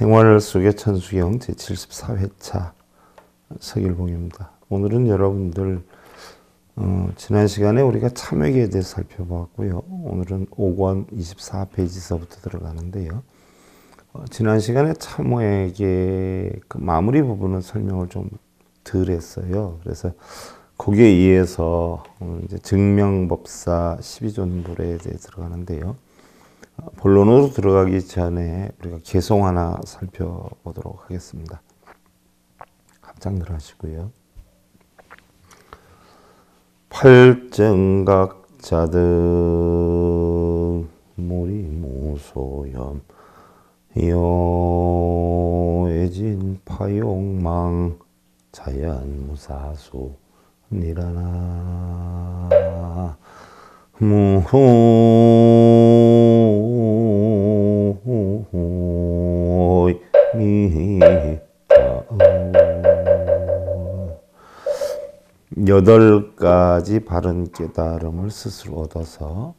생활 속의 천수경 제74회차 서길봉입니다. 오늘은 여러분들 어, 지난 시간에 우리가 참회계에 대해살펴보고요 오늘은 5권 24페이지서부터 들어가는데요. 어, 지난 시간에 참회계 그 마무리 부분은 설명을 좀덜 했어요. 그래서 거기에 의해서 오 이제 증명법사 12존불에 대해 들어가는데요. 본론으로 들어가기 전에 우리가 개송 하나 살펴보도록 하겠습니다. 합장들 하시고요. 팔정각자등 모리 무소염 여애진 파용망 자연무사수 니라나 무호 여덟 가지 바른 깨달음을 스스로 얻어서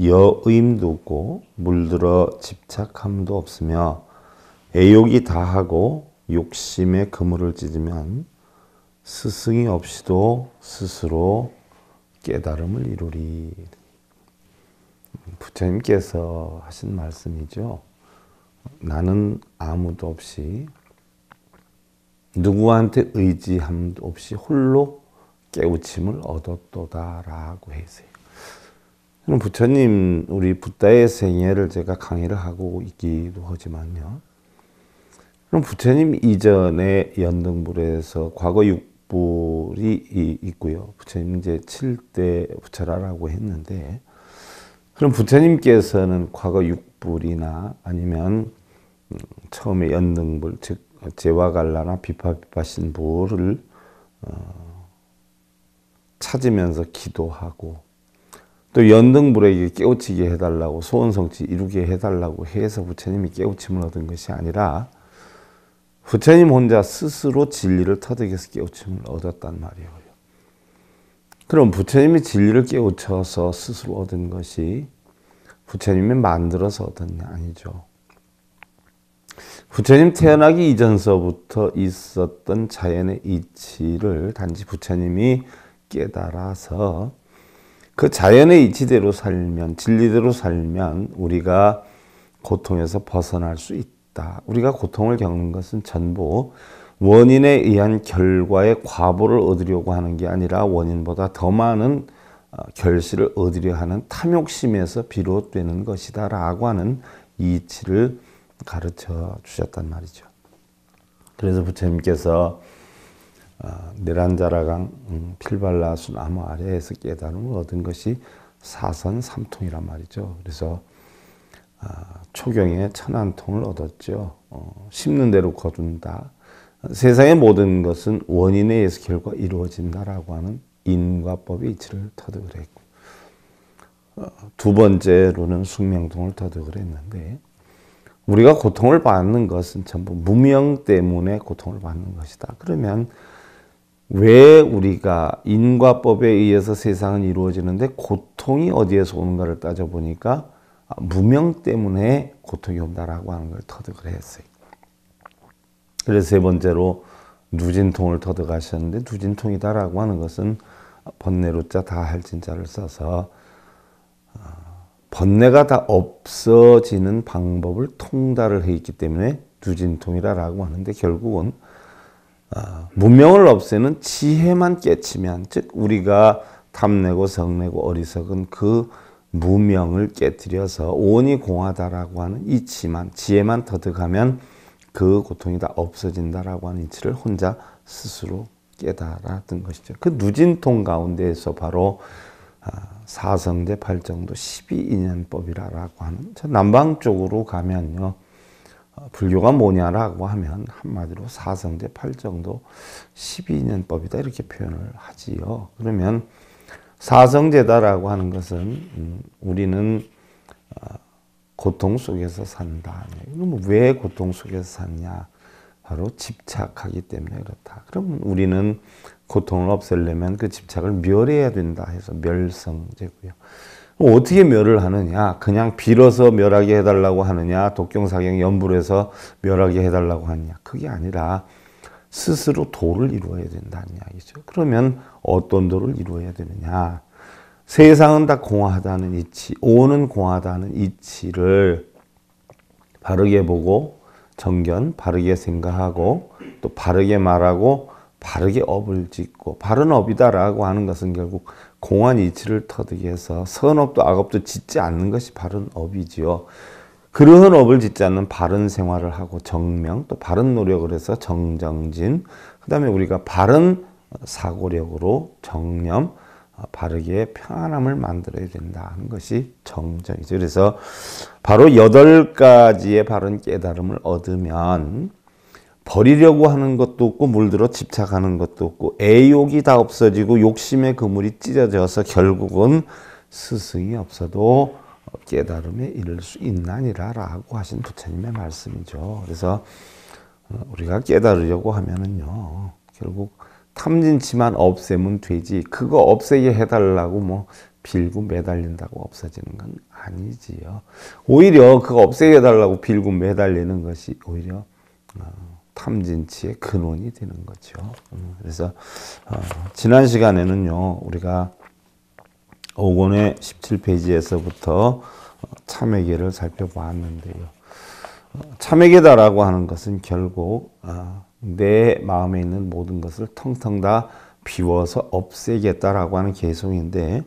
여의임도 없고 물들어 집착함도 없으며 애욕이 다하고 욕심에 그물을 찢으면 스승이 없이도 스스로 깨달음을 이루리. 부처님께서 하신 말씀이죠. 나는 아무도 없이 누구한테 의지함도 없이 홀로 깨우침을 얻었도다라고 했어요. 그럼 부처님 우리 부다의 생애를 제가 강의를 하고 있기도 하지만요. 그럼 부처님 이전에 연등불에서 과거 불이 있고요. 부처님 이제 7대 부처라라고 했는데 그럼 부처님께서는 과거 육불이나 아니면 음, 처음에 연등불 즉 재화갈라나 비파비파신불을 어, 찾으면서 기도하고 또 연등불에게 깨우치게 해달라고 소원성취 이루게 해달라고 해서 부처님이 깨우침을 얻은 것이 아니라 부처님 혼자 스스로 진리를 터득해서 깨우침을 얻었단 말이에요. 그럼 부처님이 진리를 깨우쳐서 스스로 얻은 것이 부처님이 만들어서 얻었냐? 아니죠. 부처님 태어나기 이전서부터 있었던 자연의 이치를 단지 부처님이 깨달아서 그 자연의 이치대로 살면, 진리대로 살면 우리가 고통에서 벗어날 수 있다. 있다. 우리가 고통을 겪는 것은 전부 원인에 의한 결과의 과보를 얻으려고 하는 게 아니라 원인보다 더 많은 어, 결실을 얻으려 하는 탐욕심에서 비롯되는 것이다 라고 하는 이치를 가르쳐 주셨단 말이죠. 그래서 부처님께서 네란자라강 어, 음, 필발라수 나무 아래에서 깨달음을 얻은 것이 사선 삼통이란 말이죠. 그래서 아, 초경에 천안통을 얻었죠. 어, 심는 대로 거둔다. 세상의 모든 것은 원인에 의해서 결과 이루어진다라고 하는 인과법의 이치를 터득을 했고 어, 두 번째로는 숙명통을 터득을 했는데 우리가 고통을 받는 것은 전부 무명 때문에 고통을 받는 것이다. 그러면 왜 우리가 인과법에 의해서 세상은 이루어지는데 고통이 어디에서 오는가를 따져보니까 무명 때문에 고통이 온다라고 하는 걸 터득을 했어요. 그래서 세 번째로 누진통을 터득하셨는데 누진통이다라고 하는 것은 번뇌로자 다 할진자를 써서 어, 번뇌가 다 없어지는 방법을 통달을 해 있기 때문에 누진통이라고 하는데 결국은 어, 문명을 없애는 지혜만 깨치면 즉 우리가 탐내고 성내고 어리석은 그 무명을 깨뜨려서 온이 공하다라고 하는 이치만 지혜만 터득하면 그 고통이 다 없어진다라고 하는 이치를 혼자 스스로 깨달았던 것이죠. 그 누진 통 가운데에서 바로 아, 사성제 팔정도 12인연법이라고 하는 저 남방 쪽으로 가면요. 어, 불교가 뭐냐라고 하면 한마디로 사성제 팔정도 12인연법이다 이렇게 표현을 하지요. 그러면 사성제다라고 하는 것은 음, 우리는 어, 고통 속에서 산다. 뭐 왜 고통 속에서 사냐? 바로 집착하기 때문에 그렇다. 그럼 우리는 고통을 없애려면 그 집착을 멸해야 된다 해서 멸성제고요. 어떻게 멸을 하느냐? 그냥 빌어서 멸하게 해달라고 하느냐? 독경사경 연불에서 멸하게 해달라고 하느냐? 그게 아니라 스스로 도를 이루어야 된다는 이야기죠. 그러면 어떤 도를 이루어야 되느냐. 세상은 다 공허하다는 이치, 오는 공허하다는 이치를 바르게 보고 정견, 바르게 생각하고 또 바르게 말하고 바르게 업을 짓고 바른 업이다라고 하는 것은 결국 공한 이치를 터득 해서 선업도 악업도 짓지 않는 것이 바른 업이지요. 그러한 업을 짓지 않는 바른 생활을 하고 정명 또 바른 노력을 해서 정정진 그 다음에 우리가 바른 사고력으로 정념, 어, 바르게 평안함을 만들어야 된다 는 것이 정정이죠. 그래서 바로 여덟 가지의 바른 깨달음을 얻으면 버리려고 하는 것도 없고 물들어 집착하는 것도 없고 애욕이 다 없어지고 욕심의 그물이 찢어져서 결국은 스승이 없어도 깨달음에 이를 수 있나니라 라고 하신 부처님의 말씀이죠. 그래서 어, 우리가 깨달으려고 하면은요. 결국 탐진치만 없애면 되지 그거 없애게 해달라고 뭐 빌고 매달린다고 없어지는 건 아니지요. 오히려 그거 없애게 해달라고 빌고 매달리는 것이 오히려 어, 탐진치의 근원이 되는 거죠. 음, 그래서 어, 지난 시간에는요 우리가 오권의 17페이지에서부터 어, 참회계를 살펴보는데요 참회계다라고 하는 것은 결국 아, 내 마음에 있는 모든 것을 텅텅 다 비워서 없애겠다라고 하는 개성인데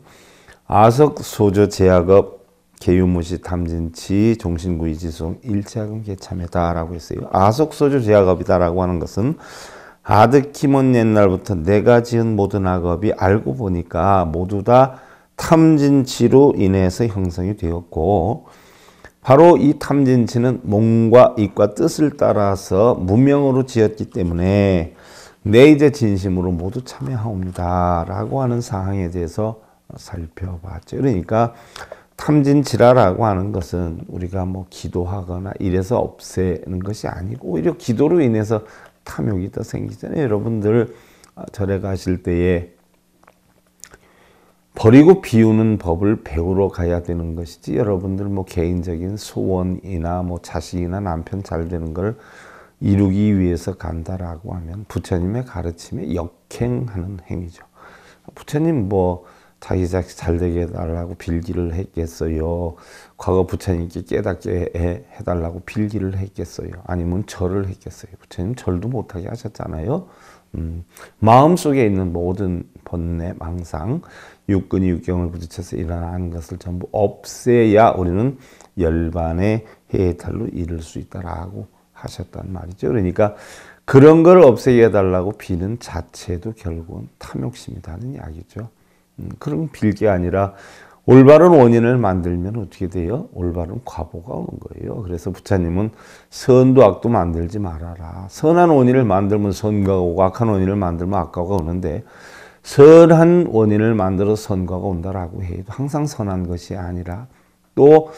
아석, 소저, 제약업, 개유무시, 탐진치, 종신구이, 지송, 일체학은 개참에다라고 했어요. 아석, 소저, 제약업이다라고 하는 것은 아득히먼 옛날부터 내가 지은 모든 악업이 알고 보니까 모두 다 탐진치로 인해서 형성이 되었고 바로 이 탐진치는 몸과 입과 뜻을 따라서 무명으로 지었기 때문에 내이제 진심으로 모두 참여하옵니다. 라고 하는 사항에 대해서 살펴봤죠. 그러니까 탐진지라라고 하는 것은 우리가 뭐 기도하거나 이래서 없애는 것이 아니고 오히려 기도로 인해서 탐욕이 더 생기잖아요. 여러분들 절에 가실 때에 버리고 비우는 법을 배우러 가야 되는 것이지 여러분들 뭐 개인적인 소원이나 뭐 자식이나 남편 잘 되는 걸 이루기 위해서 간다라고 하면 부처님의 가르침에 역행하는 행위죠. 부처님 뭐 자기 자식 잘 되게 해달라고 빌기를 했겠어요. 과거 부처님께 깨닫게 해, 달라고 빌기를 했겠어요. 아니면 절을 했겠어요. 부처님 절도 못하게 하셨잖아요. 음, 마음속에 있는 모든 번뇌, 망상, 육근이 육경을 부딪혀서 일어나는 것을 전부 없애야 우리는 열반의 해탈로 이룰 수 있다라고 하셨단 말이죠. 그러니까 그런 걸 없애게 달라고 비는 자체도 결국은 탐욕심이다는 이야기죠. 음, 그런 빌 게 아니라 올바른 원인을 만들면 어떻게 돼요? 올바른 과보가 오는 거예요. 그래서 부처님은 선도 악도 만들지 말아라. 선한 원인을 만들면 선과 오고 악한 원인을 만들면 악과가 오는데 선한 원인을 만들어 선과가 온다라고 해도 항상 선한 것이 아니라 또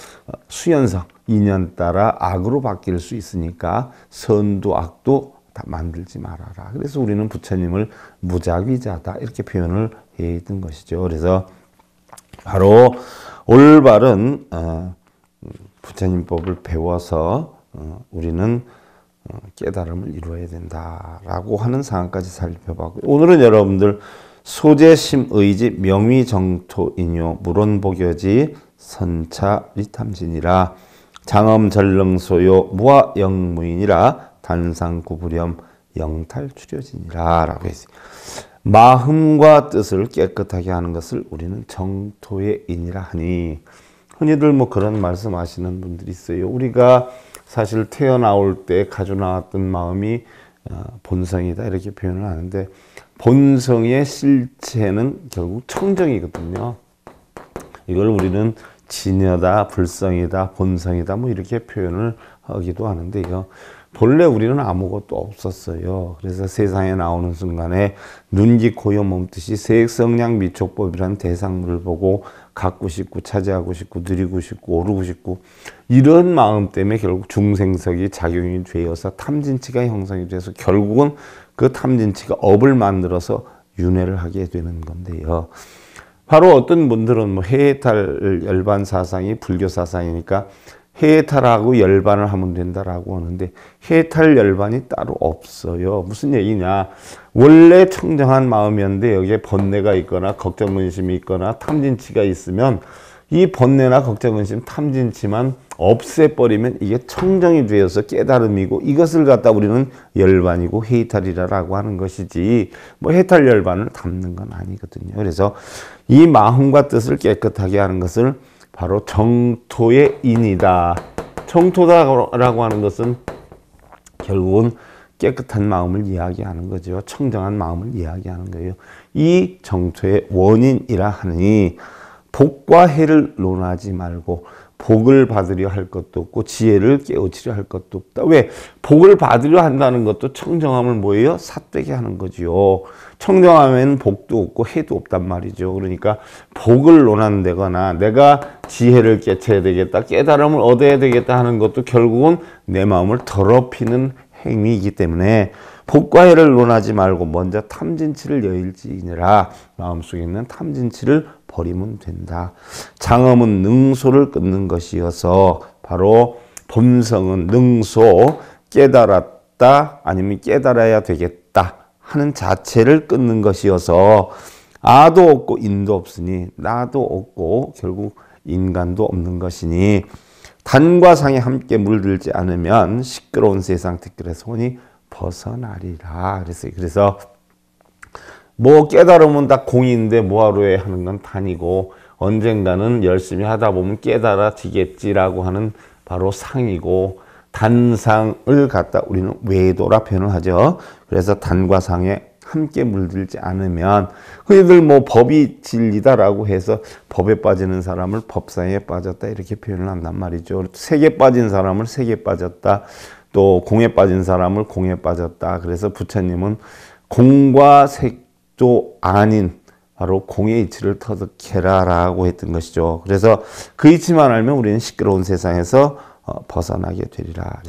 수연상 인연 따라 악으로 바뀔 수 있으니까 선도 악도 다 만들지 말아라. 그래서 우리는 부처님을 무작위자다 이렇게 표현을 해 있던 것이죠. 그래서 바로 올바른 어, 부처님법을 배워서 어, 우리는 어, 깨달음을 이루어야 된다라고 하는 상황까지 살펴봤고 오늘은 여러분들 소재심의지 명위정토인요 물론복여지 선차리탐진이라 장엄전릉소요 무화영무인이라 단상구부렴 영탈출여진이라 라고 했어요. 마음과 뜻을 깨끗하게 하는 것을 우리는 정토의 인이라 하니 흔히들 뭐 그런 말씀 하시는 분들이 있어요. 우리가 사실 태어나올 때 가져 나왔던 마음이 어, 본성이다 이렇게 표현을 하는데 본성의 실체는 결국 청정이거든요. 이걸 우리는 진여다, 불성이다, 본성이다 뭐 이렇게 표현을 하기도 하는데요. 본래 우리는 아무것도 없었어요. 그래서 세상에 나오는 순간에 눈, 기, 코, 여, 몸뜻이 세성량 미촉법이라는 대상물을 보고 갖고 싶고 차지하고 싶고 누리고 싶고 오르고 싶고 이런 마음 때문에 결국 중생석이 작용이 되어서 탐진치가 형성이 돼서 결국은 그 탐진치가 업을 만들어서 윤회를 하게 되는 건데요. 바로 어떤 분들은 뭐 해탈 열반 사상이 불교 사상이니까 해탈하고 열반을 하면 된다라고 하는데 해탈 열반이 따로 없어요. 무슨 얘기냐? 원래 청정한 마음이었는데 여기에 번뇌가 있거나 걱정 근심이 있거나 탐진치가 있으면 이 번뇌나 걱정 근심 탐진치만 없애버리면 이게 청정이 되어서 깨달음이고 이것을 갖다 우리는 열반이고 해탈이라고 하는 것이지 뭐 해탈 열반을 담는 건 아니거든요. 그래서 이 마음과 뜻을 깨끗하게 하는 것을 바로 정토의 인이다. 정토다라고 하는 것은 결국은 깨끗한 마음을 이야기하는 거죠. 청정한 마음을 이야기하는 거예요. 이 정토의 원인이라 하니 복과 해를 논하지 말고 복을 받으려 할 것도 없고 지혜를 깨우치려 할 것도 없다. 왜? 복을 받으려 한다는 것도 청정함을 모여 요 삿되게 하는 거지요. 청정함에는 복도 없고 해도 없단 말이죠. 그러니까 복을 논한다거나 내가 지혜를 깨쳐야 되겠다, 깨달음을 얻어야 되겠다 하는 것도 결국은 내 마음을 더럽히는 행위이기 때문에 복과 해를 논하지 말고 먼저 탐진치를 여일지니라 마음속에 있는 탐진치를 버리면 된다. 장엄은 능소를 끊는 것이어서 바로 본성은 능소 깨달았다 아니면 깨달아야 되겠다 하는 자체를 끊는 것이어서 아도 없고 인도 없으니 나도 없고 결국 인간도 없는 것이니 단과 상에 함께 물들지 않으면 시끄러운 세상 특별의 손이 벗어나리라 그래서 그래서 뭐 깨달으면 다 공인데 뭐하러 해 하는 건 단이고 언젠가는 열심히 하다 보면 깨달아지겠지라고 하는 바로 상이고 단상을 갖다 우리는 외도라 표현을 하죠. 그래서 단과 상에 함께 물들지 않으면 흔히들 뭐 법이 진리다라고 해서 법에 빠지는 사람을 법상에 빠졌다 이렇게 표현을 한단 말이죠. 세계 빠진 사람을 세계 빠졌다. 또 공에 빠진 사람을 공에 빠졌다. 그래서 부처님은 공과 색또 아닌 바로 공의 이치를 터득해라라고 했던 것이죠. 그래서 그 이치만 알면 우리는 시끄러운 세상에서 어, 벗어나게 되리라.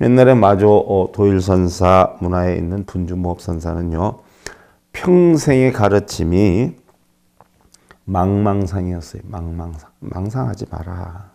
옛날에 마조 어, 도일선사 문화에 있는 분주무업선사는요. 평생의 가르침이 망망상이었어요. 망망상. 망상하지 마라.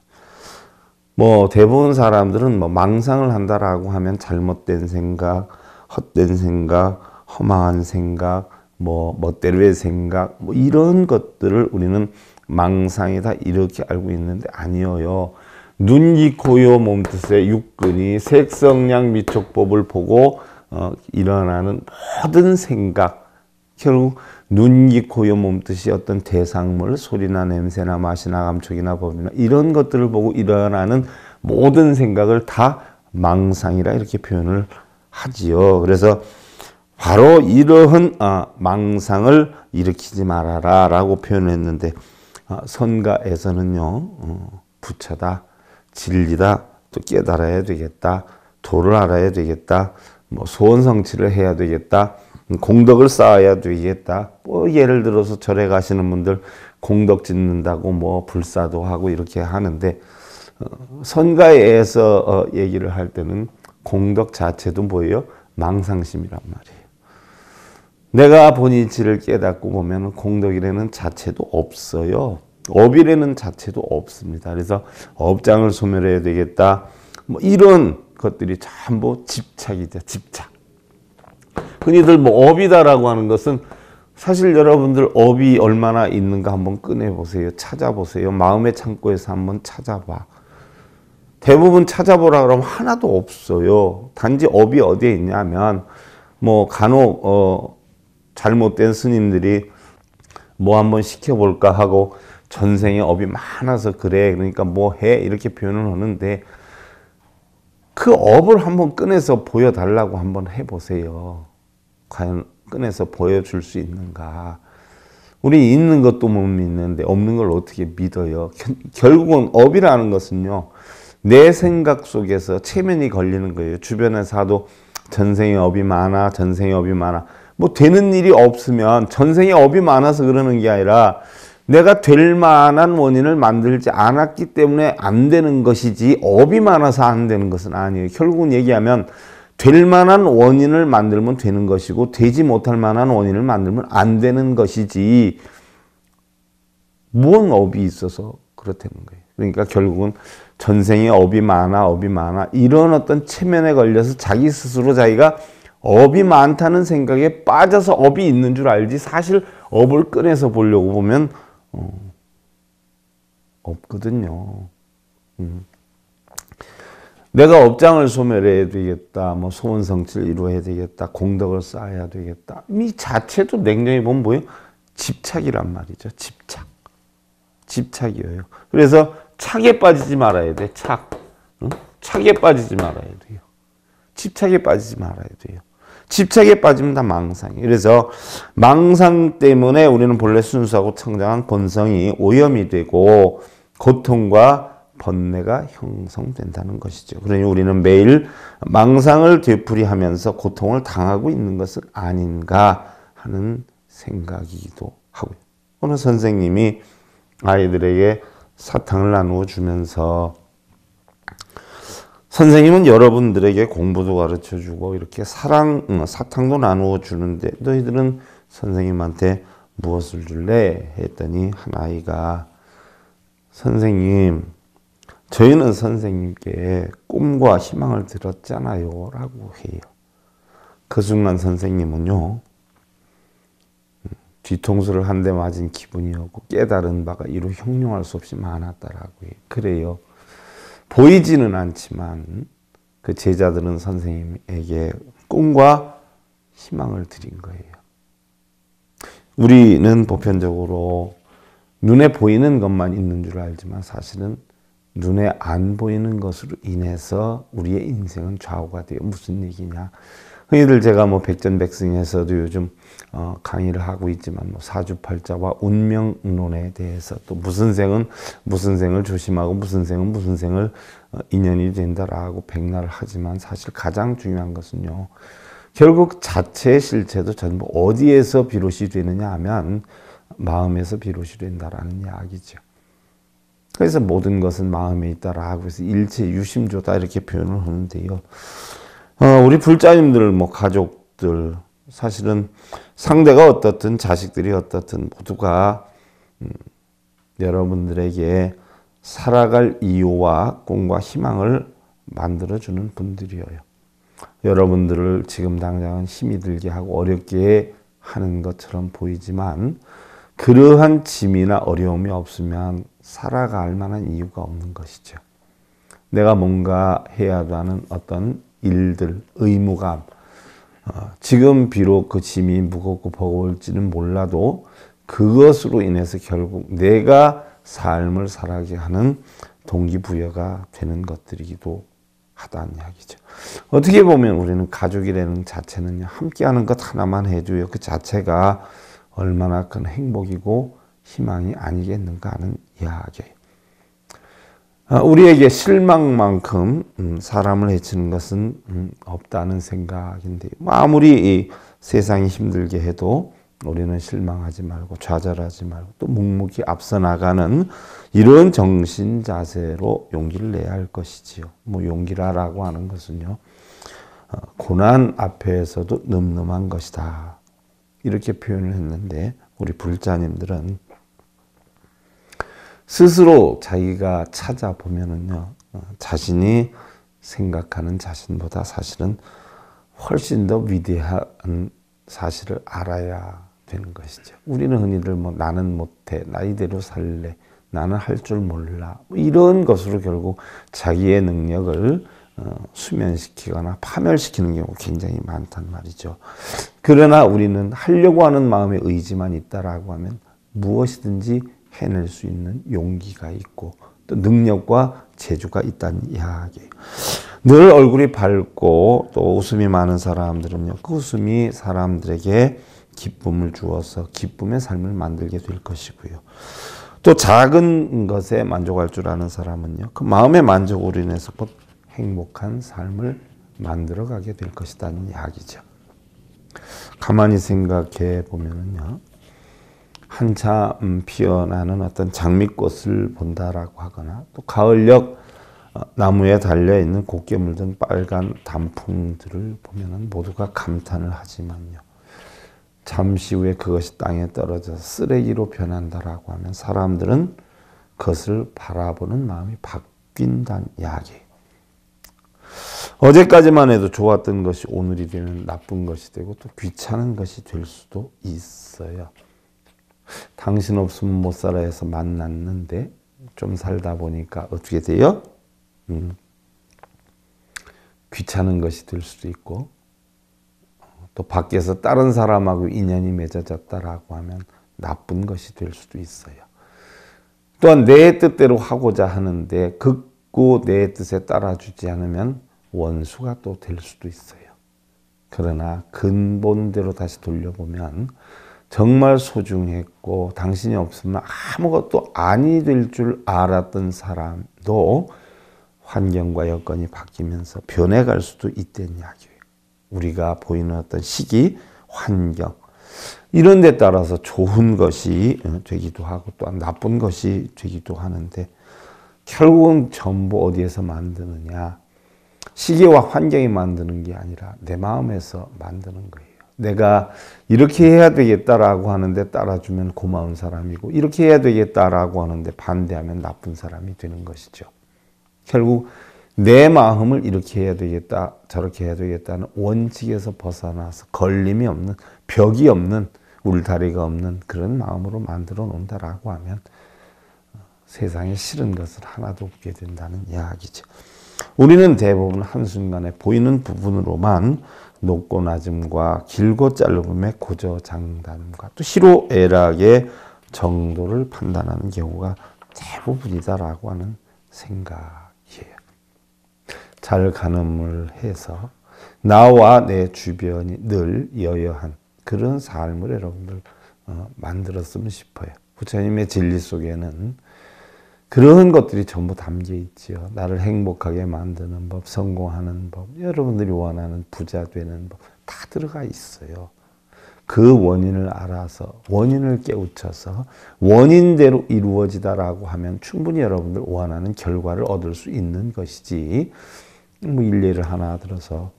뭐 대부분 사람들은 뭐 망상을 한다라고 하면 잘못된 생각, 헛된 생각, 허망한 생각, 뭐 멋대로의 생각 뭐 이런 것들을 우리는 망상이다 이렇게 알고 있는데 아니어요. 눈이 코요 몸뜻의 육근이 색성량 미촉법을 보고 어, 일어나는 모든 생각 결국 눈이 코요 몸뜻이 어떤 대상물 소리나 냄새나 맛이나 감촉이나 법이나 이런 것들을 보고 일어나는 모든 생각을 다 망상이라 이렇게 표현을 하지요. 그래서 바로 이러한 아, 망상을 일으키지 말아라 라고 표현했는데 아, 선가에서는요 어, 부처다 진리다 또 깨달아야 되겠다 도를 알아야 되겠다 뭐 소원성취를 해야 되겠다 공덕을 쌓아야 되겠다 뭐 예를 들어서 절에 가시는 분들 공덕 짓는다고 뭐 불사도 하고 이렇게 하는데 어, 선가에서 어, 얘기를 할 때는 공덕 자체도 뭐예요 망상심이란 말이에요. 내가 본인치를 깨닫고 보면 공덕이라는 자체도 없어요. 업이라는 자체도 없습니다. 그래서 업장을 소멸해야 되겠다. 뭐 이런 것들이 전부 집착이죠. 집착. 흔히들 뭐 업이다라고 하는 것은 사실 여러분들 업이 얼마나 있는가 한번 꺼내보세요. 찾아보세요. 마음의 창고에서 한번 찾아봐. 대부분 찾아보라 그러면 하나도 없어요. 단지 업이 어디에 있냐면 뭐 간혹 어 잘못된 스님들이 뭐 한번 시켜볼까 하고 전생에 업이 많아서 그래 그러니까 뭐 해 이렇게 표현을 하는데 그 업을 한번 꺼내서 보여달라고 한번 해보세요. 과연 꺼내서 보여줄 수 있는가? 우리 있는 것도 못 믿는데 없는 걸 어떻게 믿어요? 결국은 업이라는 것은요. 내 생각 속에서 체면이 걸리는 거예요. 주변에 사도 전생에 업이 많아, 전생에 업이 많아. 뭐 되는 일이 없으면 전생에 업이 많아서 그러는 게 아니라 내가 될 만한 원인을 만들지 않았기 때문에 안 되는 것이지 업이 많아서 안 되는 것은 아니에요. 결국은 얘기하면 될 만한 원인을 만들면 되는 것이고 되지 못할 만한 원인을 만들면 안 되는 것이지 무언 업이 있어서 그렇다는 거예요. 그러니까 결국은 전생에 업이 많아 업이 많아 이런 어떤 체면에 걸려서 자기 스스로 자기가 업이 많다는 생각에 빠져서 업이 있는 줄 알지 사실 업을 꺼내서 보려고 보면 어, 없거든요. 음. 내가 업장을 소멸해야 되겠다. 뭐 소원 성취를 이루어야 되겠다. 공덕을 쌓아야 되겠다. 이 자체도 냉정히 보면 뭐예요? 집착이란 말이죠. 집착. 집착이에요. 그래서 착에 빠지지 말아야 돼. 착. 응? 착에 빠지지 말아야 돼요. 집착에 빠지지 말아야 돼요. 집착에 빠지면 다 망상이에요. 그래서 망상 때문에 우리는 본래 순수하고 청정한 본성이 오염이 되고 고통과 번뇌가 형성된다는 것이죠. 그러니 우리는 매일 망상을 되풀이하면서 고통을 당하고 있는 것은 아닌가 하는 생각이기도 하고요. 오늘 선생님이 아이들에게 사탕을 나누어 주면서 선생님은 여러분들에게 공부도 가르쳐 주고 이렇게 사랑 어, 사탕도 나누어 주는데 너희들은 선생님한테 무엇을 줄래 했더니 한 아이가 선생님 저희는 선생님께 꿈과 희망을 들었잖아요 라고 해요. 그 순간 선생님은요 뒤통수를 한 대 맞은 기분이었고 깨달은 바가 이루 형용할 수 없이 많았다라고 해요. 그래요. 보이지는 않지만 그 제자들은 선생님에게 꿈과 희망을 드린 거예요. 우리는 보편적으로 눈에 보이는 것만 있는 줄 알지만 사실은 눈에 안 보이는 것으로 인해서 우리의 인생은 좌우가 돼요. 무슨 얘기냐? 흔히들 제가 뭐 백전백승에서도 요즘 어, 강의를 하고 있지만 뭐 사주팔자와 운명론에 대해서 또 무슨 생은 무슨 생을 조심하고 무슨 생은 무슨 생을 어, 인연이 된다라고 백날을 하지만 사실 가장 중요한 것은요. 결국 자체의 실체도 전부 어디에서 비롯이 되느냐 하면 마음에서 비롯이 된다라는 이야기죠. 그래서 모든 것은 마음에 있다라고 해서 일체 유심조다 이렇게 표현을 하는데요. 어, 우리 불자님들, 뭐 가족들, 사실은 상대가 어떻든 자식들이 어떻든 모두가 음, 여러분들에게 살아갈 이유와 꿈과 희망을 만들어주는 분들이에요. 여러분들을 지금 당장은 힘이 들게 하고 어렵게 하는 것처럼 보이지만 그러한 짐이나 어려움이 없으면 살아갈 만한 이유가 없는 것이죠. 내가 뭔가 해야 하는 어떤 일들, 의무감. 어, 지금 비록 그 짐이 무겁고 버거울지는 몰라도 그것으로 인해서 결국 내가 삶을 살아게 하는 동기부여가 되는 것들이기도 하다는 이야기죠. 어떻게 보면 우리는 가족이라는 자체는 함께하는 것 하나만 해줘요. 그 자체가 얼마나 큰 행복이고 희망이 아니겠는가 하는 이야기예요. 아, 우리에게 실망만큼 음, 사람을 해치는 것은 음, 없다는 생각인데 뭐 아무리 세상이 힘들게 해도 우리는 실망하지 말고 좌절하지 말고 또 묵묵히 앞서 나가는 이런 정신 자세로 용기를 내야 할 것이지요. 뭐 용기라라고 하는 것은요. 어, 고난 앞에서도 늠름한 것이다. 이렇게 표현을 했는데 우리 불자님들은 스스로 자기가 찾아보면은요, 어, 자신이 생각하는 자신보다 사실은 훨씬 더 위대한 사실을 알아야 되는 것이죠. 우리는 흔히들 뭐 나는 못해, 나 이대로 살래, 나는 할 줄 몰라, 뭐 이런 것으로 결국 자기의 능력을 어, 수면시키거나 파멸시키는 경우 굉장히 많단 말이죠. 그러나 우리는 하려고 하는 마음의 의지만 있다라고 하면 무엇이든지 해낼 수 있는 용기가 있고 또 능력과 재주가 있다는 이야기예요. 늘 얼굴이 밝고 또 웃음이 많은 사람들은요. 그 웃음이 사람들에게 기쁨을 주어서 기쁨의 삶을 만들게 될 것이고요. 또 작은 것에 만족할 줄 아는 사람은요. 그 마음의 만족으로 인해서 곧 행복한 삶을 만들어 가게 될 것이다는 이야기죠. 가만히 생각해 보면은요. 한참 음, 피어나는 어떤 장미꽃을 본다라고 하거나 또 가을녘 어, 나무에 달려 있는 곱게 물든 빨간 단풍들을 보면 모두가 감탄을 하지만요. 잠시 후에 그것이 땅에 떨어져 서 쓰레기로 변한다라고 하면 사람들은 그것을 바라보는 마음이 바뀐다는 이야기. 어제까지만 해도 좋았던 것이 오늘이 되면 나쁜 것이 되고 또 귀찮은 것이 될 수도 있어요. 당신 없으면 못 살아 해서 만났는데 좀 살다 보니까 어떻게 돼요? 음. 귀찮은 것이 될 수도 있고 또 밖에서 다른 사람하고 인연이 맺어졌다라고 하면 나쁜 것이 될 수도 있어요. 또한 내 뜻대로 하고자 하는데 극고 내 뜻에 따라주지 않으면 원수가 또 될 수도 있어요. 그러나 근본대로 다시 돌려보면 정말 소중했고 당신이 없으면 아무것도 아니 될 줄 알았던 사람도 환경과 여건이 바뀌면서 변해갈 수도 있다는 이야기예요. 우리가 보이는 어떤 시기, 환경 이런 데 따라서 좋은 것이 되기도 하고 또한 나쁜 것이 되기도 하는데 결국은 전부 어디에서 만드느냐 시기와 환경이 만드는 게 아니라 내 마음에서 만드는 거예요. 내가 이렇게 해야 되겠다라고 하는데 따라주면 고마운 사람이고 이렇게 해야 되겠다라고 하는데 반대하면 나쁜 사람이 되는 것이죠. 결국 내 마음을 이렇게 해야 되겠다, 저렇게 해야 되겠다는 원칙에서 벗어나서 걸림이 없는, 벽이 없는, 울타리가 없는 그런 마음으로 만들어 놓는다라고 하면 세상에 싫은 것을 하나도 없게 된다는 이야기죠. 우리는 대부분 한순간에 보이는 부분으로만 높고 낮음과 길고 짧음의 고저장단과또 희로애락의 정도를 판단하는 경우가 대부분이다라고 하는 생각이에요. 잘 가늠을 해서 나와 내 주변이 늘 여여한 그런 삶을 여러분들 어, 만들었으면 싶어요. 부처님의 진리 속에는 그러한 것들이 전부 담겨 있지요. 나를 행복하게 만드는 법, 성공하는 법, 여러분들이 원하는 부자 되는 법, 다 들어가 있어요. 그 원인을 알아서, 원인을 깨우쳐서, 원인대로 이루어지다라고 하면 충분히 여러분들 원하는 결과를 얻을 수 있는 것이지, 뭐 일례를 하나 들어서,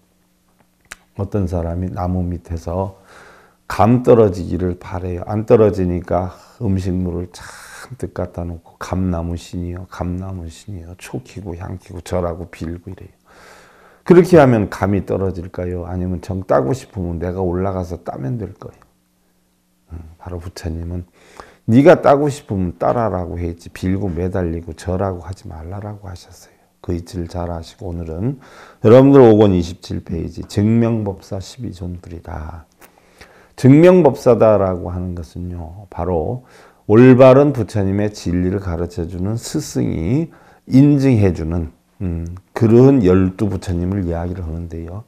어떤 사람이 나무 밑에서 감 떨어지기를 바래요. 안 떨어지니까 음식물을 참뜻 갖다 놓고 감나무 신이요 감나무 신이요 초키고 향키고 절하고 빌고 이래요. 그렇게 하면 감이 떨어질까요? 아니면 정 따고 싶으면 내가 올라가서 따면 될 거예요. 음, 바로 부처님은 네가 따고 싶으면 따라라고 했지 빌고 매달리고 절하고 하지 말라라고 하셨어요. 그 이치를 잘 아시고 오늘은 여러분들 5권 27페이지 증명법사 12존들이다. 증명법사다라고 하는 것은요. 바로 올바른 부처님의 진리를 가르쳐주는 스승이 인증해주는 음, 그런 열두 부처님을 이야기를 하는데요.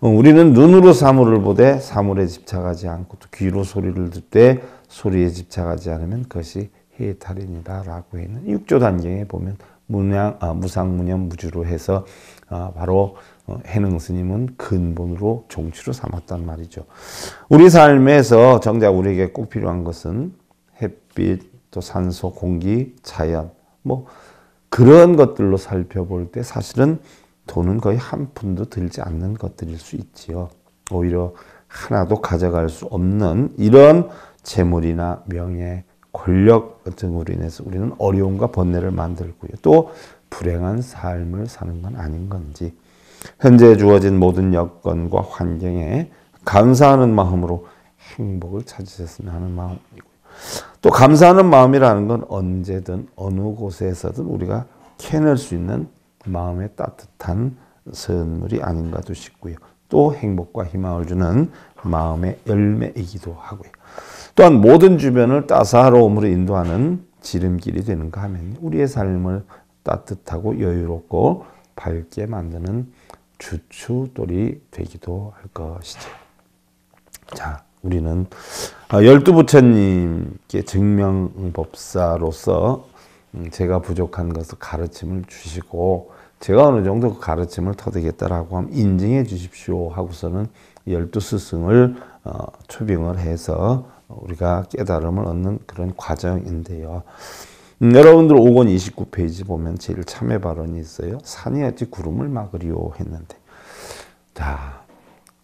어, 우리는 눈으로 사물을 보되 사물에 집착하지 않고 또 귀로 소리를 듣되 소리에 집착하지 않으면 그것이 해탈이니라 라고 있는 6조 단경에 보면 무냥, 아, 무상무념 무주로 해서 아, 바로 어, 해능 스님은 근본으로 종치로 삼았단 말이죠. 우리 삶에서 정작 우리에게 꼭 필요한 것은 햇빛, 또 산소, 공기, 자연, 뭐 그런 것들로 살펴볼 때 사실은 돈은 거의 한 푼도 들지 않는 것들일 수 있지요. 오히려 하나도 가져갈 수 없는 이런 재물이나 명예, 권력 등으로 인해서 우리는 어려움과 번뇌를 만들고요. 또 불행한 삶을 사는 건 아닌 건지 현재 주어진 모든 여건과 환경에 감사하는 마음으로 행복을 찾으셨으면 하는 마음이고 또 감사하는 마음이라는 건 언제든 어느 곳에서든 우리가 캐낼 수 있는 마음의 따뜻한 선물이 아닌가도 싶고요. 또 행복과 희망을 주는 마음의 열매이기도 하고요. 또한 모든 주변을 따사로움으로 인도하는 지름길이 되는가 하면 우리의 삶을 따뜻하고 여유롭고 밝게 만드는 주춧돌이 되기도 할 것이죠. 자, 우리는 아, 열두 부처님께 증명법사로서 음, 제가 부족한 것을 가르침을 주시고 제가 어느 정도 그 가르침을 터득했다라고 하면 인증해 주십시오 하고서는 열두 스승을 어, 초빙을 해서 우리가 깨달음을 얻는 그런 과정인데요. 음, 여러분들 5권 29페이지 보면 제일 참회 발언이 있어요. 산이 어찌 구름을 막으리요 했는데 자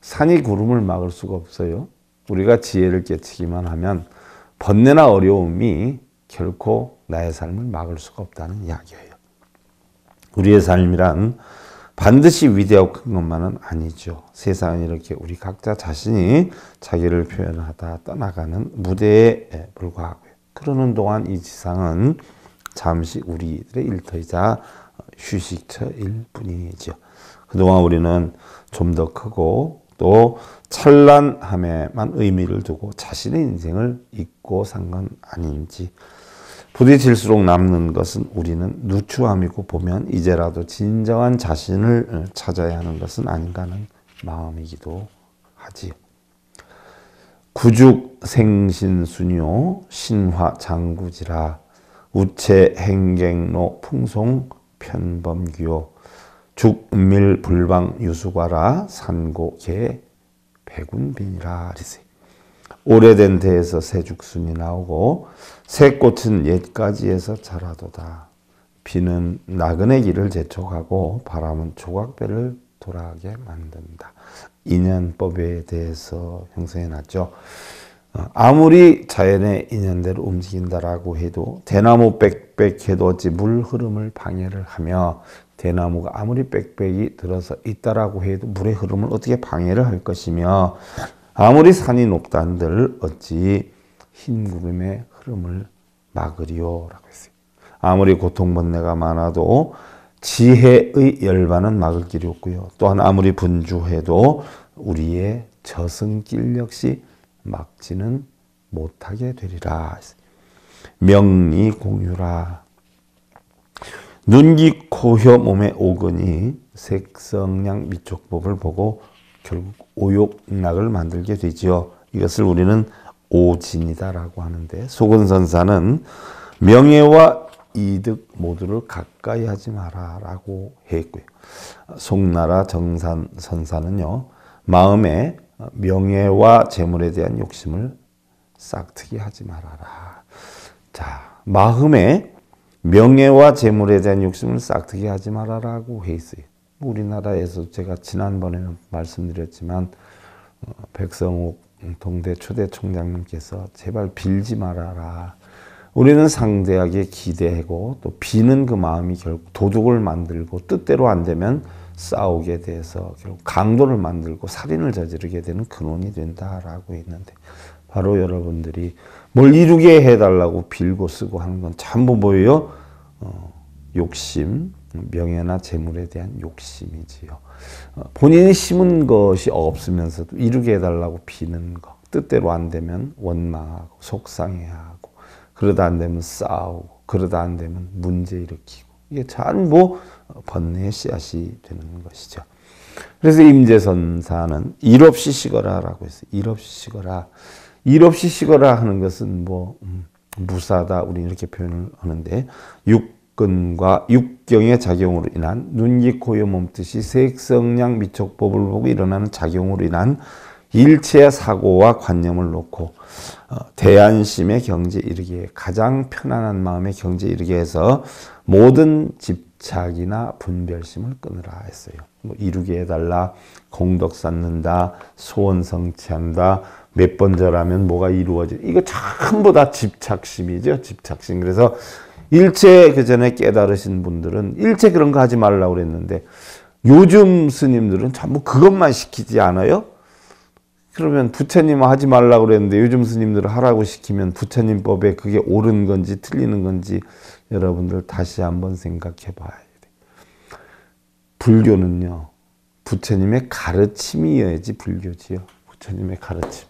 산이 구름을 막을 수가 없어요. 우리가 지혜를 깨치기만 하면 번뇌나 어려움이 결코 나의 삶을 막을 수가 없다는 이야기예요. 우리의 삶이란 반드시 위대하고 큰 것만은 아니죠. 세상은 이렇게 우리 각자 자신이 자기를 표현하다 떠나가는 무대에 불과하고요. 그러는 동안 이 지상은 잠시 우리들의 일터이자 휴식처일 뿐이죠. 그동안 우리는 좀 더 크고 또 찬란함에만 의미를 두고 자신의 인생을 잊고 산 건 아닌지 부딪힐수록 남는 것은 우리는 누추함이고 보면 이제라도 진정한 자신을 찾아야 하는 것은 아닌가 하는 마음이기도 하지요. 구죽 생신순요 신화 장구지라 우체 행갱로 풍송 편범규요 죽밀 불방 유수과라 산고개 백운빈이라 하세 오래된 대에서 새 죽순이 나오고 새 꽃은 옛가지에서 자라도다. 비는 나그네 길을 재촉하고 바람은 조각배를 돌아가게 만든다. 인연법에 대해서 형성해놨죠. 어, 아무리 자연의 인연대로 움직인다라고 해도 대나무 빽빽해도 어찌 물 흐름을 방해를 하며 대나무가 아무리 빽빽이 들어서 있다라고 해도 물의 흐름을 어떻게 방해를 할 것이며 아무리 산이 높다 한들 어찌 흰 구름의 흐름을 막으리요 라고 했어요. 아무리 고통번뇌가 많아도 지혜의 열반은 막을 길이 없고요. 또한 아무리 분주해도 우리의 저승길 역시 막지는 못하게 되리라. 명리 공유라. 눈기 코혀 몸의 오근이 색성량 미촉법을 보고 결국 오욕락을 만들게 되지요. 이것을 우리는 오진이다라고 하는데 소근선사는 명예와 이득 모두를 가까이 하지 마라라고 했고요. 송나라 정산 선사는요. 마음에 명예와 재물에 대한 욕심을 싹트기 하지 말아라. 자, 마음에 명예와 재물에 대한 욕심을 싹트게 하지 말아라고 해 있어요. 뭐 우리나라에서 제가 지난번에 말씀드렸지만 어, 백성옥 동대 초대 총장님께서 제발 빌지 말아라. 우리는 상대하게 기대하고 또 비는 그 마음이 결국 도둑을 만들고 뜻대로 안 되면 싸우게 돼서 결국 강도를 만들고 살인을 저지르게 되는 근원이 된다라고 했는데 바로 여러분들이 뭘 이루게 해달라고 빌고 쓰고 하는 건 전부 뭐 뭐예요? 어, 욕심, 명예나 재물에 대한 욕심이지요. 어, 본인이 심은 것이 없으면서도 이루게 해달라고 비는 것. 뜻대로 안 되면 원망하고 속상해하고 그러다 안 되면 싸우고 그러다 안 되면 문제 일으키고 이게 전부 뭐 번뇌의 씨앗이 되는 것이죠. 그래서 임재선사는 일 없이 쉬거라라고 했어요. 일 없이 쉬거라. 일 없이 쉬거라 하는 것은 뭐 음, 무사다 우리 이렇게 표현을 하는데 육근과 육경의 작용으로 인한 눈기 코요 몸뜻이 색성량 미촉법을 보고 일어나는 작용으로 인한 일체의 사고와 관념을 놓고 어, 대안심의 경제 이르기에 가장 편안한 마음의 경제 이르게 해서 모든 집착이나 분별심을 끊으라 했어요. 뭐 이루게 해달라, 공덕 쌓는다, 소원 성취한다, 몇 번 절하면 뭐가 이루어지 이거 전부 다 집착심이죠. 집착심. 그래서 일체 그 전에 깨달으신 분들은 일체 그런 거 하지 말라고 그랬는데 요즘 스님들은 전부 그것만 시키지 않아요? 그러면 부처님 하지 말라고 그랬는데 요즘 스님들 하라고 시키면 부처님 법에 그게 옳은 건지 틀리는 건지 여러분들 다시 한번 생각해 봐요. 불교는요. 부처님의 가르침이어야지 불교지요. 부처님의 가르침.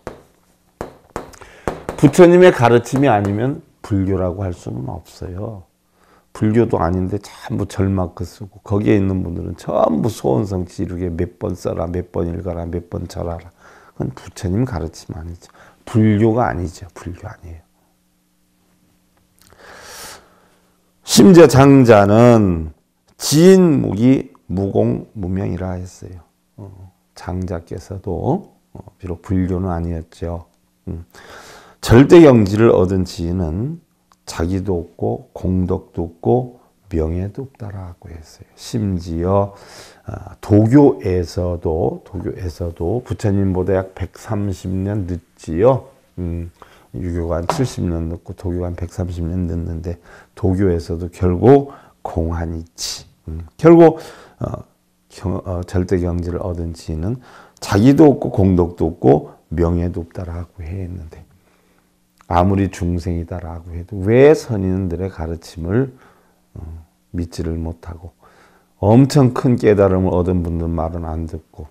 부처님의 가르침이 아니면 불교라고 할 수는 없어요. 불교도 아닌데 전부 절마크 쓰고 거기에 있는 분들은 전부 소원성 지르게 몇 번 써라 몇 번 읽어라 몇 번 절하라 그건 부처님 가르침 아니죠. 불교가 아니죠. 불교 아니에요. 심지어 장자는 지인목이 무공무명이라 했어요. 어, 장자께서도 어, 비록 불교는 아니었죠. 음. 절대 경지를 얻은 지인은 자기도 없고 공덕도 없고 명예도 없다라고 했어요. 심지어 아, 도교에서도 도교에서도 부처님보다 약 130년 늦지요. 음, 유교가 70년 늦고 도교가 130년 늦는데 도교에서도 결국 공한이치 음. 결국 어, 경, 어, 절대 경지를 얻은 지는 자기도 없고 공덕도 없고 명예도 없다라고 했는데 아무리 중생이다라고 해도 왜 선인들의 가르침을 어, 믿지를 못하고 엄청 큰 깨달음을 얻은 분들 말은 안 듣고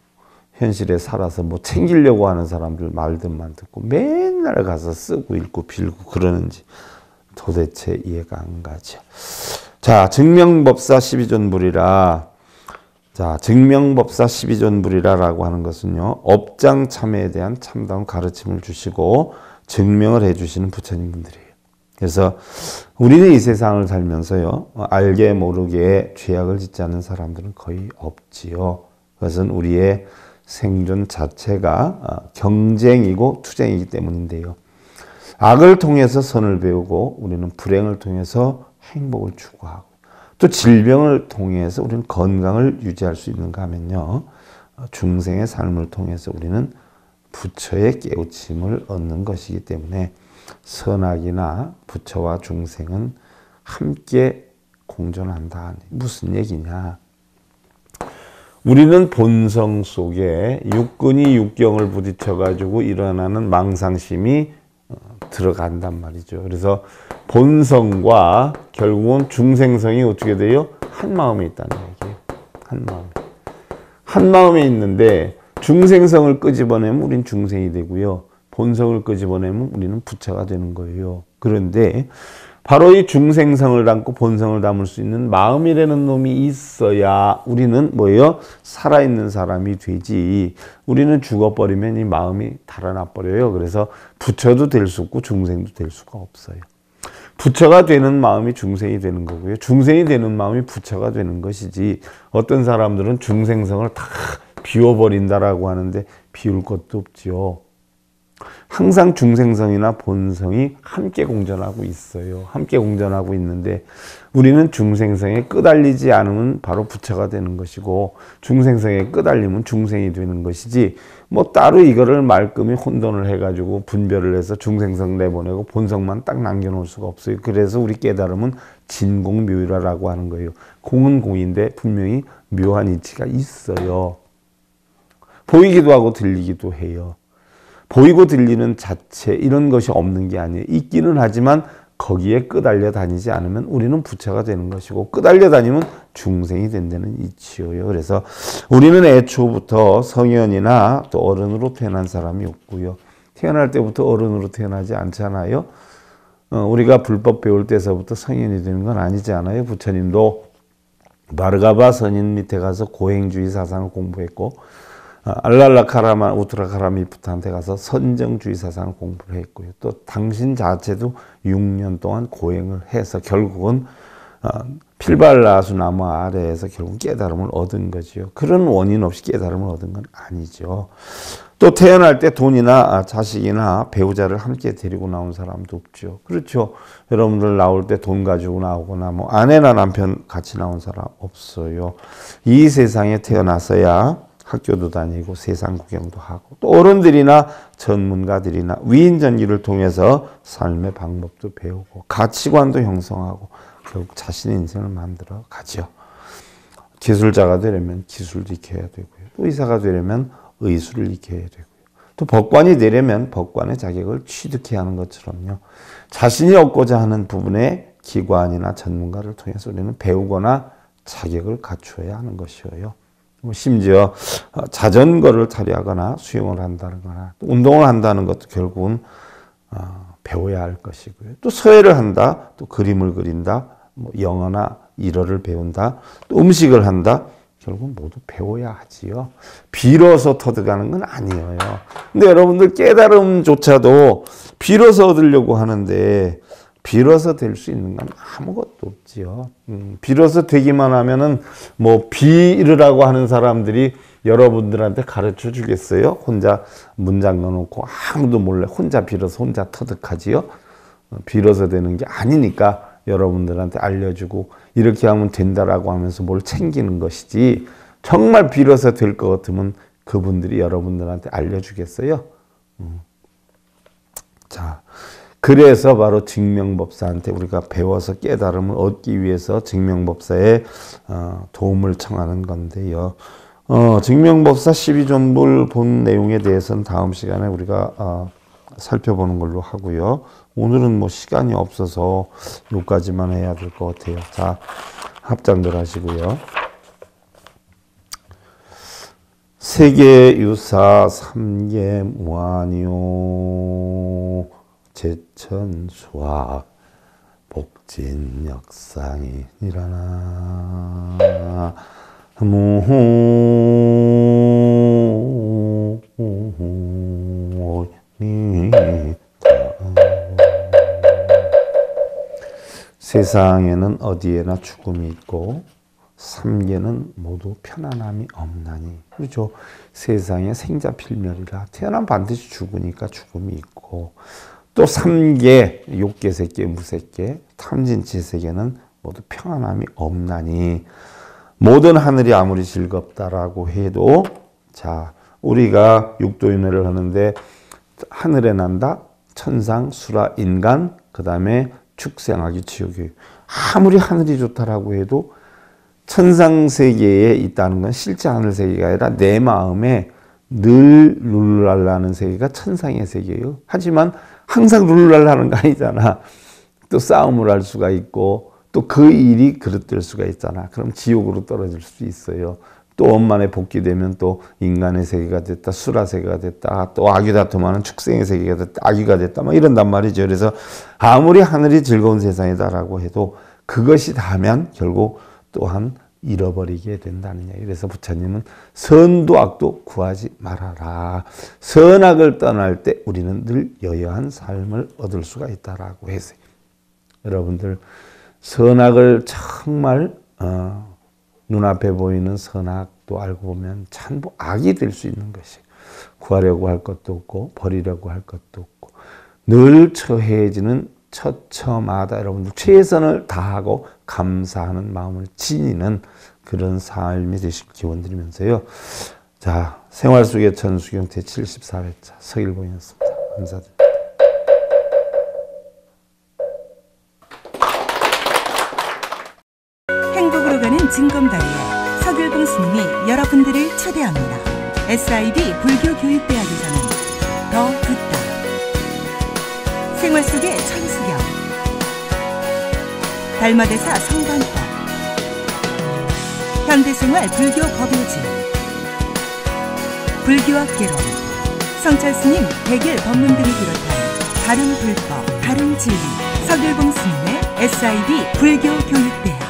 현실에 살아서 뭐 챙기려고 하는 사람들 말들만 듣고 맨날 가서 쓰고 읽고 빌고 그러는지 도대체 이해가 안 가죠. 자, 증명법사 12존불이라. 자, 증명법사 12존불이라라고 하는 것은요. 업장 참여에 대한 참다운 가르침을 주시고 증명을 해 주시는 부처님 분들이에요. 그래서 우리는 이 세상을 살면서요. 알게 모르게 죄악을 짓지 않는 사람들은 거의 없지요. 그것은 우리의 생존 자체가 아, 경쟁이고 투쟁이기 때문인데요. 악을 통해서 선을 배우고 우리는 불행을 통해서 행복을 추구하고 또 질병을 통해서 우리는 건강을 유지할 수 있는가 하면요. 중생의 삶을 통해서 우리는 부처의 깨우침을 얻는 것이기 때문에 선악이나 부처와 중생은 함께 공존한다. 무슨 얘기냐? 우리는 본성 속에 육근이 육경을 부딪혀 가지고 일어나는 망상심이 들어간단 말이죠. 그래서 본성과 결국은 중생성이 어떻게 돼요? 한 마음에 있다는 얘기예요. 한 마음에. 한 마음에 있는데 중생성을 끄집어내면 우린 중생이 되고요. 본성을 끄집어내면 우리는 부처가 되는 거예요. 그런데 바로 이 중생성을 담고 본성을 담을 수 있는 마음이라는 놈이 있어야 우리는 뭐예요? 살아있는 사람이 되지. 우리는 죽어버리면 이 마음이 달아나버려요. 그래서 부처도 될 수 없고 중생도 될 수가 없어요. 부처가 되는 마음이 중생이 되는 거고요. 중생이 되는 마음이 부처가 되는 것이지. 어떤 사람들은 중생성을 다 비워버린다라고 하는데 비울 것도 없지요. 항상 중생성이나 본성이 함께 공존하고 있어요. 함께 공존하고 있는데 우리는 중생성에 끄달리지 않으면 바로 부처가 되는 것이고 중생성에 끄달리면 중생이 되는 것이지 뭐 따로 이거를 말끔히 혼돈을 해가지고 분별을 해서 중생성 내보내고 본성만 딱 남겨놓을 수가 없어요. 그래서 우리 깨달음은 진공묘라라고 하는 거예요. 공은 공인데 분명히 묘한 이치가 있어요. 보이기도 하고 들리기도 해요. 보이고 들리는 자체 이런 것이 없는 게 아니에요. 있기는 하지만 거기에 끄달려 다니지 않으면 우리는 부처가 되는 것이고 끄달려 다니면 중생이 된다는 이치요 그래서 우리는 애초부터 성현이나 또 어른으로 태어난 사람이 없고요. 태어날 때부터 어른으로 태어나지 않잖아요. 어, 우리가 불법 배울 때서부터 성현이 되는 건 아니지 않아요. 부처님도 마르가바 선인 밑에 가서 고행주의 사상을 공부했고 아, 알랄라카라만 우트라카라미프트한테 가서 선정주의 사상을 공부를 했고요. 또 당신 자체도 6년 동안 고행을 해서 결국은 아, 필발라수 나무 아래에서 결국 깨달음을 얻은 거지 그런 원인 없이 깨달음을 얻은 건 아니죠. 또 태어날 때 돈이나 아, 자식이나 배우자를 함께 데리고 나온 사람도 없죠. 그렇죠. 여러분들 나올 때 돈 가지고 나오거나 뭐 아내나 남편 같이 나온 사람 없어요. 이 세상에 태어났어야 학교도 다니고 세상 구경도 하고 또 어른들이나 전문가들이나 위인전기를 통해서 삶의 방법도 배우고 가치관도 형성하고 결국 자신의 인생을 만들어 가죠. 기술자가 되려면 기술도 익혀야 되고요. 또 의사가 되려면 의술을 익혀야 되고요. 또 법관이 되려면 법관의 자격을 취득해야 하는 것처럼요. 자신이 얻고자 하는 부분에 기관이나 전문가를 통해서 우리는 배우거나 자격을 갖추어야 하는 것이어요. 뭐 심지어 어, 자전거를 타려거나 수영을 한다는 거나 운동을 한다는 것도 결국은 어, 배워야 할 것이고요. 또 서예를 한다, 또 그림을 그린다, 뭐 영어나 일어를 배운다, 또 음식을 한다. 결국 모두 배워야 하지요. 빌어서 터득하는 건 아니에요. 근데 여러분들 깨달음조차도 빌어서 얻으려고 하는데 빌어서 될 수 있는 건 아무것도 없지요. 음, 빌어서 되기만 하면은 뭐 빌으라고 하는 사람들이 여러분들한테 가르쳐 주겠어요? 혼자 문장 넣어놓고 아무도 몰래 혼자 빌어서 혼자 터득하지요? 어, 빌어서 되는 게 아니니까 여러분들한테 알려주고 이렇게 하면 된다라고 하면서 뭘 챙기는 것이지 정말 빌어서 될 것 같으면 그분들이 여러분들한테 알려주겠어요? 음. 자, 그래서 바로 증명법사한테 우리가 배워서 깨달음을 얻기 위해서 증명법사의 어, 도움을 청하는 건데요. 어, 증명법사 12존불 본 내용에 대해서는 다음 시간에 우리가 어, 살펴보는 걸로 하고요. 오늘은 뭐 시간이 없어서 여기까지만 해야 될 것 같아요. 자, 합장들 하시고요. 세계 유사 삼계 무한요 제천 수학 복진 역상이 일어나 무니다 세상에는 어디에나 죽음이 있고 삼계는 모두 편안함이 없나니 그렇죠 세상에 생자필멸이라 태어난 반드시 죽으니까 죽음이 있고 또 삼계, 욕계세계, 무세계, 탐진치세계는 모두 평안함이 없나니 모든 하늘이 아무리 즐겁다라고 해도 자 우리가 육도윤회를 하는데 하늘에 난다 천상 수라 인간 그 다음에 축생하기 지옥이 아무리 하늘이 좋다라고 해도 천상 세계에 있다는 건 실제 하늘 세계가 아니라 내 마음에 늘 룰랄라는 세계가 천상의 세계예요. 하지만 항상 룰랄 하는 거 아니잖아. 또 싸움을 할 수가 있고 또 그 일이 그릇될 수가 있잖아. 그럼 지옥으로 떨어질 수 있어요. 또 원만에 복귀되면 또 인간의 세계가 됐다, 수라 세계가 됐다, 또 아귀다툼하는 축생의 세계가 됐다, 아귀가 됐다, 막 이런단 말이죠. 그래서 아무리 하늘이 즐거운 세상이다라고 해도 그것이 다면 결국 또한 잃어버리게 된다는 이야기. 그래서 부처님은 선도 악도 구하지 말아라. 선악을 떠날 때 우리는 늘 여여한 삶을 얻을 수가 있다라고 했어요. 여러분들 선악을 정말 어, 눈앞에 보이는 선악도 알고 보면 참 악이 될 수 있는 것이 구하려고 할 것도 없고 버리려고 할 것도 없고 늘 처해지는 처처마다 여러분 들 최선을 다하고 감사하는 마음을 지니는 그런 삶이 되실 기원 드리면서요. 자, 생활 속의 전수경 제 74회차 서일봉이었습니다. 감사드립니다. 행복으로 가는 증검다리에 서길봉 스님이 여러분들을 초대합니다. SIB 불교교육대학에서는 더 듣다. 생활 속의 천 달마대사 성당법 현대생활 불교 법요지 불교학 개론 성찰스님 백일 법문 등이 비롯한 다른 불법, 다른 진리 서길봉 스님의 SIB 불교 교육대학